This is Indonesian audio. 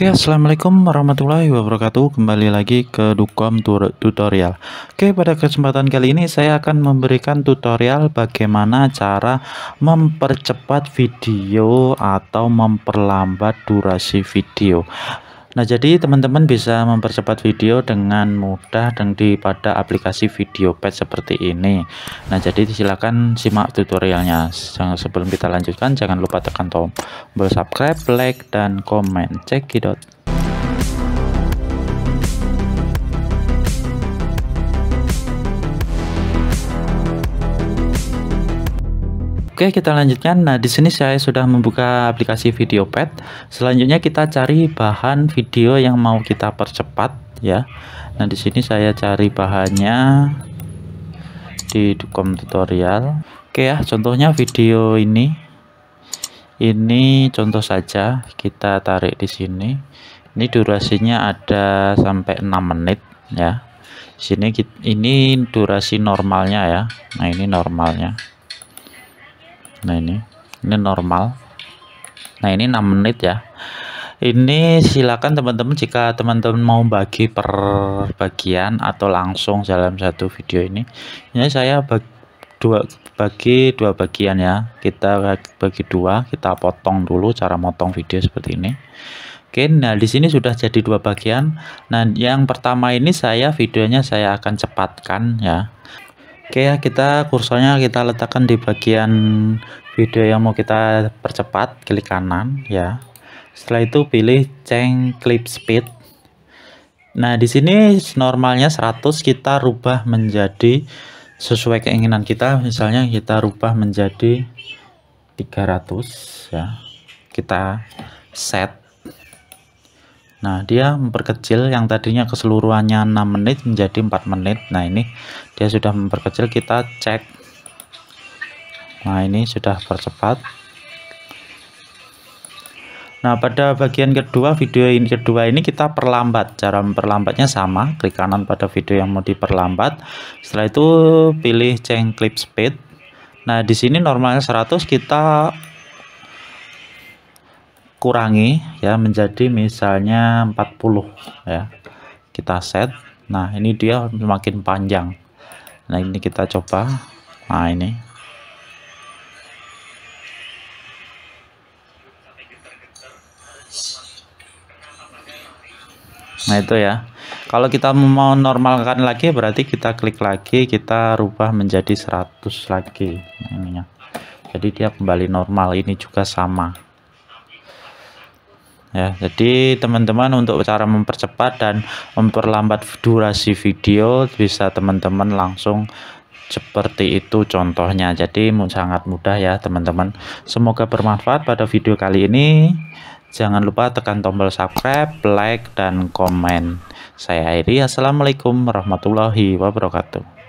Oke assalamualaikum warahmatullahi wabarakatuh kembali lagi ke Dukom tutorial Oke pada kesempatan kali ini saya akan memberikan tutorial bagaimana cara mempercepat video atau memperlambat durasi video Nah, jadi teman-teman bisa mempercepat video dengan mudah dan di pada aplikasi VideoPad seperti ini. Nah, jadi silakan simak tutorialnya. Sebelum kita lanjutkan, jangan lupa tekan tombol subscribe, like, dan komen. Cekidot. Oke, kita lanjutkan. Nah, di sini saya sudah membuka aplikasi VideoPad. Selanjutnya kita cari bahan video yang mau kita percepat ya. Nah, di sini saya cari bahannya di Dukom tutorial. Oke ya, contohnya video ini. Ini contoh saja, kita tarik di sini. Ini durasinya ada sampai 6 menit ya. Di sini ini durasi normalnya ya. Nah, ini normalnya nah ini ini normal nah ini 6 menit ya ini silakan teman-teman jika teman-teman mau bagi perbagian atau langsung dalam satu video ini ini saya bagi dua bagi dua bagian ya kita bagi dua kita potong dulu cara motong video seperti ini Oke nah di sini sudah jadi dua bagian nah yang pertama ini saya videonya saya akan cepatkan ya Oke ya, kita kursornya kita letakkan di bagian video yang mau kita percepat, klik kanan ya. Setelah itu pilih change clip speed. Nah, di sini normalnya 100 kita rubah menjadi sesuai keinginan kita, misalnya kita rubah menjadi 300 ya. Kita set Nah, dia memperkecil yang tadinya keseluruhannya 6 menit menjadi 4 menit. Nah, ini dia sudah memperkecil, kita cek. Nah, ini sudah percepat. Nah, pada bagian kedua video ini kedua ini kita perlambat. Cara memperlambatnya sama, klik kanan pada video yang mau diperlambat. Setelah itu pilih change clip speed. Nah, di sini normalnya 100 kita kurangi ya menjadi misalnya 40 ya kita set nah ini dia semakin panjang nah ini kita coba nah ini Nah itu ya. Kalau kita mau normalkan lagi berarti kita klik lagi, kita rubah menjadi 100 lagi. Nah, ininya. Jadi dia kembali normal. Ini juga sama ya jadi teman-teman untuk cara mempercepat dan memperlambat durasi video bisa teman-teman langsung seperti itu contohnya jadi sangat mudah ya teman-teman semoga bermanfaat pada video kali ini jangan lupa tekan tombol subscribe like dan komen saya Airi Assalamualaikum warahmatullahi wabarakatuh